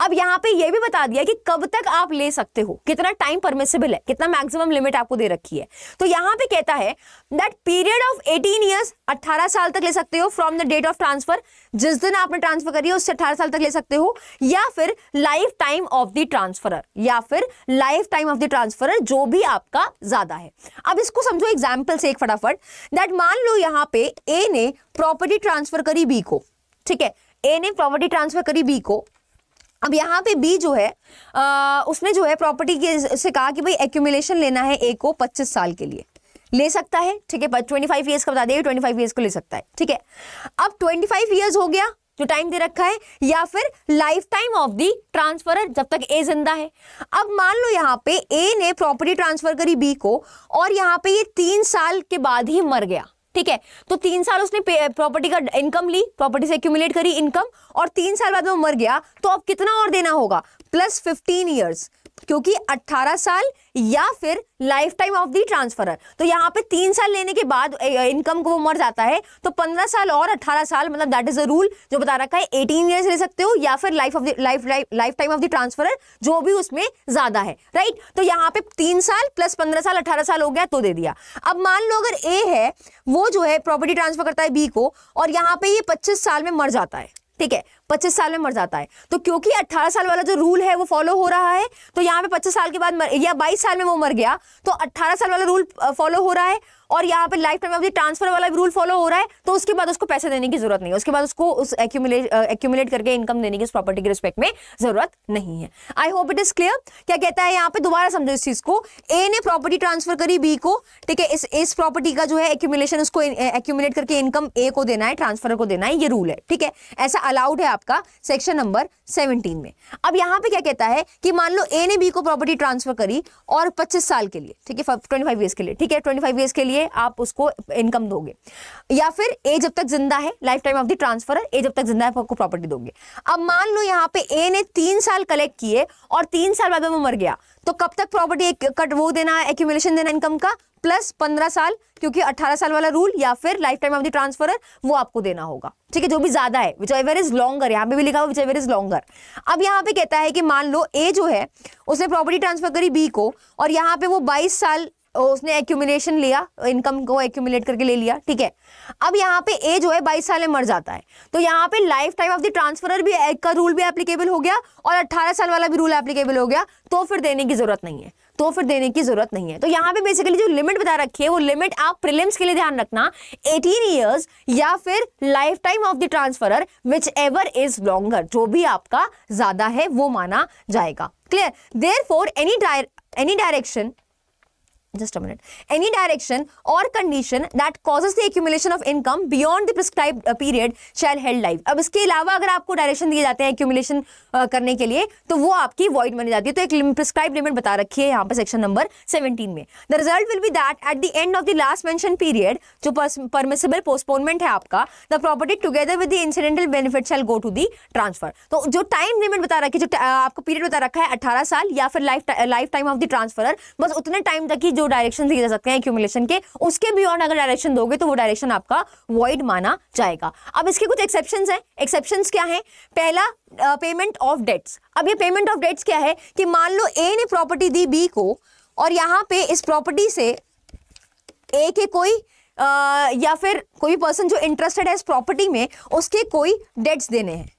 अब यहाँ पे ये भी बता दिया कि कब तक आप ले सकते हो कितना टाइम परमिसेबल है कितना मैक्सिमम लिमिट आपको दे रखी है तो यहाँ पे कहता है दैट पीरियड ऑफ 18 इयर्स 18 साल तक ले सकते हो from the date of transfer जिस दिन आपने ट्रांसफर करी है उससे 18 साल तक ले सकते हो या फिर life time of the transferor या फिर life time of the transferor जो भी आपका ज्यादा है अब इसको समझो एग्जाम्पल से एक फटाफट दैट मान लो यहाँ पे ए ने प्रॉपर्टी ट्रांसफर करी बी को ठीक है ए ने प्रॉपर्टी ट्रांसफर करी बी को अब यहाँ पे बी जो है आ, उसने जो है प्रॉपर्टी के से कहा कि भाई एक्यूमुलेशन लेना है ए को 25 साल के लिए ले सकता है ठीक है ट्वेंटी फाइव ईयर्स का बता दिया ट्वेंटी फाइव ईयर्स को ले सकता है ठीक है अब ट्वेंटी फाइव ईयर्स हो गया जो टाइम दे रखा है या फिर life time of the transfer जब तक ए जिंदा है अब मान लो यहाँ पे ए ने प्रॉपर्टी ट्रांसफर करी बी को और यहाँ पे ये तीन साल के बाद ही मर गया ठीक है तो तीन साल उसने प्रॉपर्टी का इनकम ली प्रॉपर्टी से एक्यूमुलेट करी इनकम और तीन साल बाद वो मर गया तो अब कितना और देना होगा प्लस फिफ्टीन ईयर्स क्योंकि 18 साल या फिर life time of the transferor तो यहाँ पे तीन साल लेने के बाद इनकम को वो मर जाता है तो 15 साल और 18 साल मतलब दैट इज अ रूल जो बता रखा है 18 इयर्स ले सकते हो या फिर life of life life time of the transferor जो भी उसमें ज्यादा है राइट तो यहाँ पे तीन साल प्लस पंद्रह साल अठारह साल हो गया तो दे दिया अब मान लो अगर ए है वो जो है प्रॉपर्टी ट्रांसफर करता है बी को और यहाँ पे ये पच्चीस साल में मर जाता है ठीक है पच्चीस साल में मर जाता है तो क्योंकि अट्ठारह साल वाला जो रूल है वो फॉलो हो रहा है तो यहाँ पे पच्चीस साल के बाद मर, या बाईस साल में वो मर गया तो अट्ठारह साल वाला रूल फॉलो हो रहा है और यहाँ पे लाइफ टाइम ट्रांसफर वाला भी रूल फॉलो हो रहा है तो उसके बाद उसको पैसे देने की जरूरत नहीं है उसके बाद उसको उस एक्यूमुलेट करके इनकम देने की प्रॉपर्टी के रिस्पेक्ट में जरूरत नहीं है I hope it is clear क्या कहता है यहाँ पे दोबारा समझो इस चीज को ए ने प्रॉपर्टी ट्रांसफर करी बी को ठीक है इस इस प्रॉपर्टी का जो है एक्यूमुलेशन उसको एक्यूमुलेट करके इनकम ए को देना है ट्रांसफर को देना है ये रूल है ठीक है ऐसा अलाउड है आपका सेक्शन नंबर सेवनटीन में अब यहाँ पे क्या कहता है कि मान लो ए ने बी को प्रॉपर्टी ट्रांसफर करी और पच्चीस साल के लिए ठीक है ट्वेंटी फाइव ईयर्स के लिए ठीक है ट्वेंटी फाइव ईयर्स के लिए लिए आप उसको इनकम दोगे या फिर ए जब तक जिंदा है life time of the transfer A जब तक जिंदा है आपको प्रॉपर्टी दोगे अब मान लो यहाँ पे ए ने तीन साल कलेक्ट किए और तीन साल बाद वो मर गया तो कब तक प्रॉपर्टी कट वो देना एक्यूमुलेशन देना इनकम का प्लस पंद्रह साल क्योंकि अट्ठारह साल वाला रूल या फिर life time of the transfer वो आपको देना होगा ठीक है जो भी ज्यादा है विच एवर इज लॉन्गर यहाँ पे भी लिखा हुआ विच एवर इज लॉन्गर अब यहाँ पे कहता है कि मान लो ए जो है उसने प्रॉपर्टी ट्रांसफर करी बी को और यहाँ पे वो बाईस साल उसने एक्यूमिलेशन लिया इनकम को एक्यूमिलेट करके ले लिया ठीक है अब यहाँ पे ए जो है बाईस साल में मर जाता है तो यहाँ पे life time of the transfer भी एक का रूल भी एप्लीकेबल हो गया और अट्ठारह साल वाला भी रूल एप्लीकेबल हो गया तो फिर देने की जरूरत नहीं है तो फिर देने की जरूरत नहीं है तो यहाँ पे बेसिकली जो लिमिट बता रखी है वो लिमिट आप प्रिलिम्स के लिए ध्यान रखना 18 इयर्स या फिर life time of the transferor whichever is longer जो भी आपका ज्यादा है वो माना जाएगा clear therefore any dire any direction just a minute any direction or condition that causes the accumulation of income beyond the prescribed uh, period shall held live अब इसके अलावा अगर आपको डायरेक्शन दिए जाते हैं accumulation uh, करने के लिए तो वो आपकी void बन जाती है तो एक prescribed limit बता रखी है यहाँ पर सेक्शन नंबर 17 में the result will be that at the end of the last mentioned period जो permissible postponement है आपका the property together with the incidental benefit shall go to the transfer तो जो टाइम लिमिट बता रखी है जो आपको पीरियड बता रखा है 18 साल या फिर life life time of the transfer बस उतने टाइम तक ही जो डायरेक्शन दिए जा सकते हैं एक्यूमुलेशन के उसके बियॉन्ड अगर डायरेक्शन दोगे तो वो डायरेक्शन आपका वॉइड माना जाएगा अब इसके कुछ एक्सेप्शन हैं एक्सेप्शन क्या है पहला पेमेंट ऑफ डेट्स अब ये पेमेंट ऑफ डेट्स क्या है कि मान लो ए ने प्रॉपर्टी दी बी को और यहाँ पे इस प्रॉपर्टी से ए के कोई आ, या फिर कोई पर्सन जो इंटरेस्टेड है इस प्रॉपर्टी में उसके कोई डेट्स देने हैं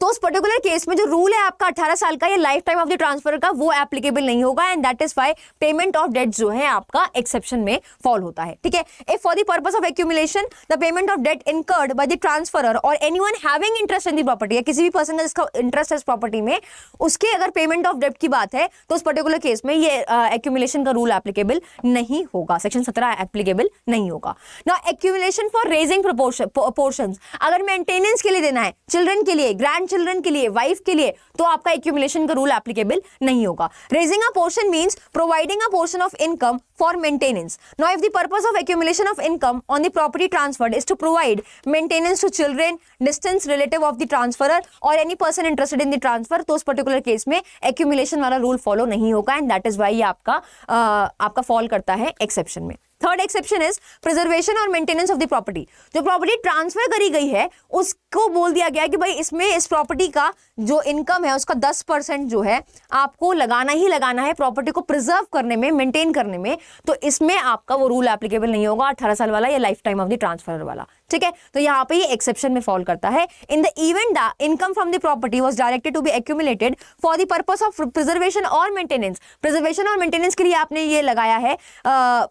तो उस पर्टिकुलर केस में जो रूल है आपका अठारह साल का या life time of the transfer का वो एप्लीकेबल नहीं होगा and that is why payment of debt जो है आपका एक्सेप्शन में फॉल होता है ठीक है if for the purpose of accumulation the payment of debt incurred by the transfer or any one having interest in the property या किसी भी पर्सन का जिसका इंटरेस्ट है इस प्रॉपर्टी में उसके अगर पेमेंट ऑफ डेट की बात है तो उस पर्टिकुलर केस में ये एक्यूमुलेशन uh, का रूल एप्लीकेबल नहीं होगा सेक्शन सत्रह एप्लीकेबल नहीं होगा ना एक्यूमुलेशन फॉर रेजिंग पोर्शन अगर मेंटेनेंस के लिए देना है चिल्ड्रन के लिए ग्रैंड चिल्ड्रन के लिए वाइफ के लिए तो आपका एक्यूमुलेशन का रूल एप्लीकेबल नहीं होगा raising a portion means providing a portion of income for maintenance now if the purpose of accumulation of income on the property transferred is to provide maintenance to children distance relative of the transfer or any person interested in the transfer तो उस particular case में accumulation वाला rule follow नहीं होगा and that is Y आपका आ, आपका fall करता है एक्सेप्शन में थर्ड एक्सेप्शन इज प्रिजर्वेशन और मेंटेनेंस ऑफ द प्रॉपर्टी जो प्रॉपर्टी ट्रांसफर करी गई है उसको बोल दिया गया कि भाई इसमें इस प्रॉपर्टी का जो इनकम है उसका दस परसेंट जो है आपको लगाना ही लगाना है प्रॉपर्टी को प्रिजर्व करने में मेंटेन करने में तो इसमें आपका वो रूल एप्लीकेबल नहीं होगा अठारह साल वाला या life time of the transfer वाला ठीक है तो यहाँ पे ये एक्सेप्शन में फॉल करता है in the event the income from the property was directed to be accumulated for the purpose of preservation और मेंटेनेंस प्रिजर्वेशन और मेंटेनेंस के लिए आपने ये लगाया है uh,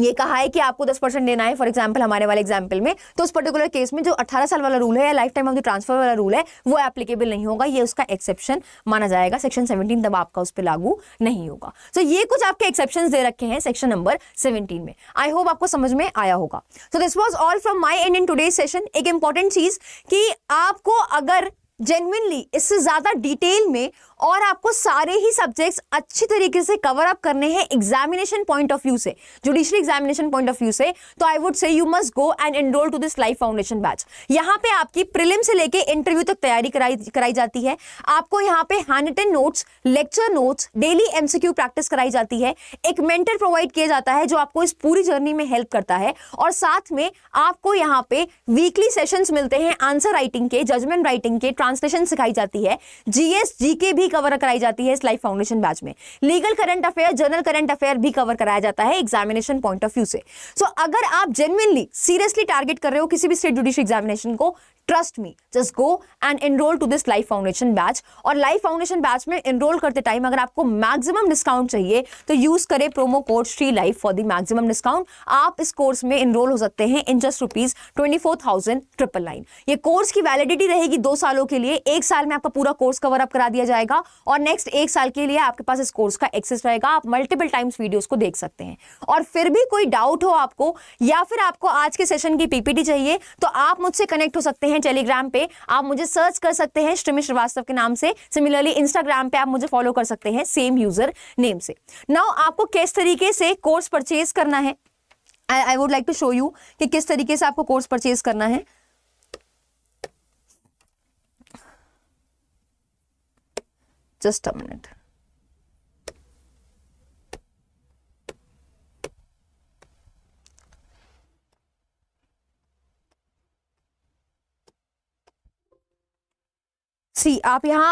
ये कहा है कि आपको 10 परसेंट देना है फॉर एग्जाम्पल हमारे वाले एग्जाम्पल में तो उस पर्टिकुलर केस में जो 18 साल वाला रूल है या life time of the transfer वाला रूल है वो एप्लीकेबल नहीं होगा ये उसका एक्सेप्शन माना जाएगा सेक्शन 17 तब आपका उस पर लागू नहीं होगा सो so, ये कुछ आपके एक्सेप्शन दे रखे हैं सेक्शन नंबर सेवनटीन में आई होप आपको समझ में आया होगा so this was all from my end in today session एक इंपॉर्टेंट चीज कि आपको अगर जेनविनली इससे ज्यादा डिटेल में और आपको सारे ही सब्जेक्ट्स अच्छी तरीके से कवर अप करने हैं एग्जामिनेशन पॉइंट ऑफ व्यू से judicial examination point of view से तो I would say you must go and enrol to this life foundation batch यहाँ पे आपकी प्रिलिम से लेके इंटरव्यू तक तैयारी कराई कराई जाती है आपको यहाँ पे hand written notes lecture notes daily M practice कराई जाती है एक मेंटर प्रोवाइड किया जाता है जो आपको इस पूरी जर्नी में हेल्प करता है और साथ में आपको यहाँ पे वीकली सेशंस मिलते हैं आंसर राइटिंग के जजमेंट राइटिंग के ट्रांसलेशन सिखाई जाती है जीएस जी के भी भी कवर कराई जाती है इस लाइफ फाउंडेशन बैच में legal current affair general current affair भी कवर कराया जाता है एग्जामिनेशन पॉइंट ऑफ व्यू से सो so, अगर आप जेनुअनली सीरियसली टारगेट कर रहे हो किसी भी स्टेट जुडिशियल एग्जामिनेशन को trust me just go and enrol to this life foundation batch और लाइफ फाउंडेशन बैच में एनरोल करते टाइम अगर आपको मैक्सिमम डिस्काउंट चाहिए तो यूज करें promo code Shri life for the maximum discount आप इस कोर्स में एनरोल हो सकते हैं in just rupees twenty four thousand triple nine ये कोर्स की वैलिडिटी रहेगी दो सालों के लिए एक साल में आपका पूरा कोर्स कवर अप करा दिया जाएगा और नेक्स्ट एक साल के लिए आपके पास इस कोर्स का एक्सेस रहेगा आप मल्टीपल टाइम्स वीडियोस को देख सकते हैं और फिर भी कोई डाउट हो आपको या फिर आपको आज के सेशन की पीपीटी चाहिए तो आप मुझसे कनेक्ट हो सकते हैं हैं टेलीग्राम पे आप मुझे सर्च कर सकते हैं श्रीमी श्रीवास्तव के नाम से सिमिलरली इंस्टाग्राम पे आप मुझे फॉलो कर सकते हैं सेम यूजर नेम से नाउ आपको किस तरीके से कोर्स परचेज करना है I would like to show you कि किस तरीके से आपको कोर्स परचेज करना है जस्ट अ मिनट सी आप यहाँ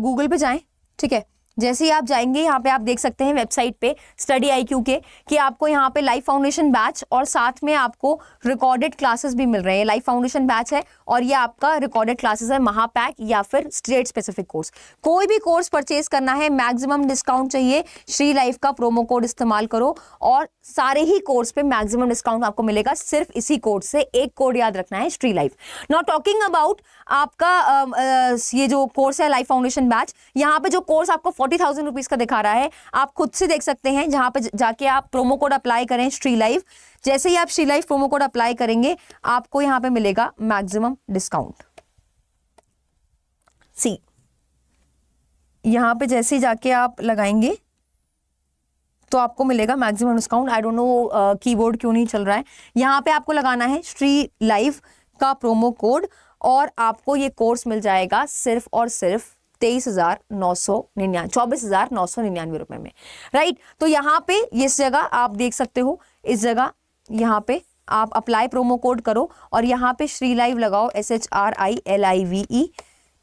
गूगल पे जाएं ठीक है जैसे ही आप जाएंगे यहाँ पे आप देख सकते हैं वेबसाइट पे स्टडी आई क्यू के कि आपको यहाँ पे लाइव फाउंडेशन बैच और साथ में आपको रिकॉर्डेड क्लासेस भी मिल रहे हैं लाइव फाउंडेशन बैच है और ये आपका रिकॉर्डेड क्लासेस है महापैक या फिर स्टेट स्पेसिफिक कोर्स कोई भी कोर्स परचेज करना है मैक्सिमम डिस्काउंट चाहिए श्री लाइफ का प्रोमो कोड इस्तेमाल करो और सारे ही कोर्स पे मैक्सिमम डिस्काउंट आपको मिलेगा सिर्फ इसी कोर्स से एक कोड याद रखना है Shri life not talking about आपका uh, uh, ये जो कोर्स है लाइफ फाउंडेशन बैच यहाँ पे जो कोर्स आपको फोर्टी थाउजेंड रुपीज़ का दिखा रहा है आप खुद से देख सकते हैं जहां पे जाके आप प्रोमो कोड अप्लाई करें स्ट्री लाइफ जैसे ही आप Shri life promo code apply करेंगे आपको यहाँ पे मिलेगा मैक्सिमम डिस्काउंट सी यहाँ पे जैसे ही जाके आप लगाएंगे तो आपको मिलेगा maximum discount I don't know keyboard क्यों नहीं चल रहा है यहाँ पे आपको लगाना है श्री लाइफ का प्रोमो कोड और आपको ये कोर्स मिल जाएगा सिर्फ और सिर्फ तेईस हजार नौ सौ निन्यानवे चौबीस हजार नौ सौ निन्यानवे रुपए में राइट तो यहाँ पे इस जगह आप देख सकते हो इस जगह यहाँ पे आप अप्लाई प्रोमो कोड करो और यहाँ पे श्री लाइव लगाओ S H R I L I V E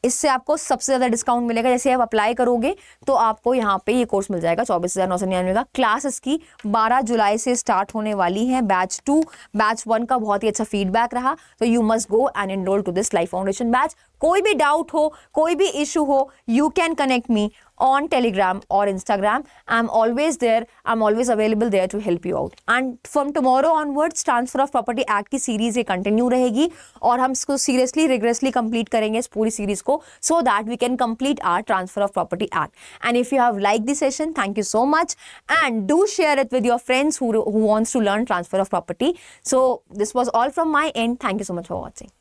इससे आपको सबसे ज़्यादा डिस्काउंट मिलेगा जैसे आप अप्लाई करोगे तो आपको यहाँ पे ये कोर्स मिल जाएगा चौबीस हज़ार नौ सौ निन्यानवे का क्लास इसकी बारह जुलाई से स्टार्ट होने वाली है बैच टू बैच वन का बहुत ही अच्छा फीडबैक रहा तो you must go and enrol to this life foundation batch कोई भी डाउट हो कोई भी इशू हो you can connect me on telegram or instagram i'm always there i'm always available there to help you out and from tomorrow onwards transfer of property act series ye continue rahegi aur hum isko seriously rigorously complete karenge is series ko so that we can complete our transfer of property act and if you have liked the session thank you so much and do share it with your friends who wants to learn transfer of property so this was all from my end thank you so much for watching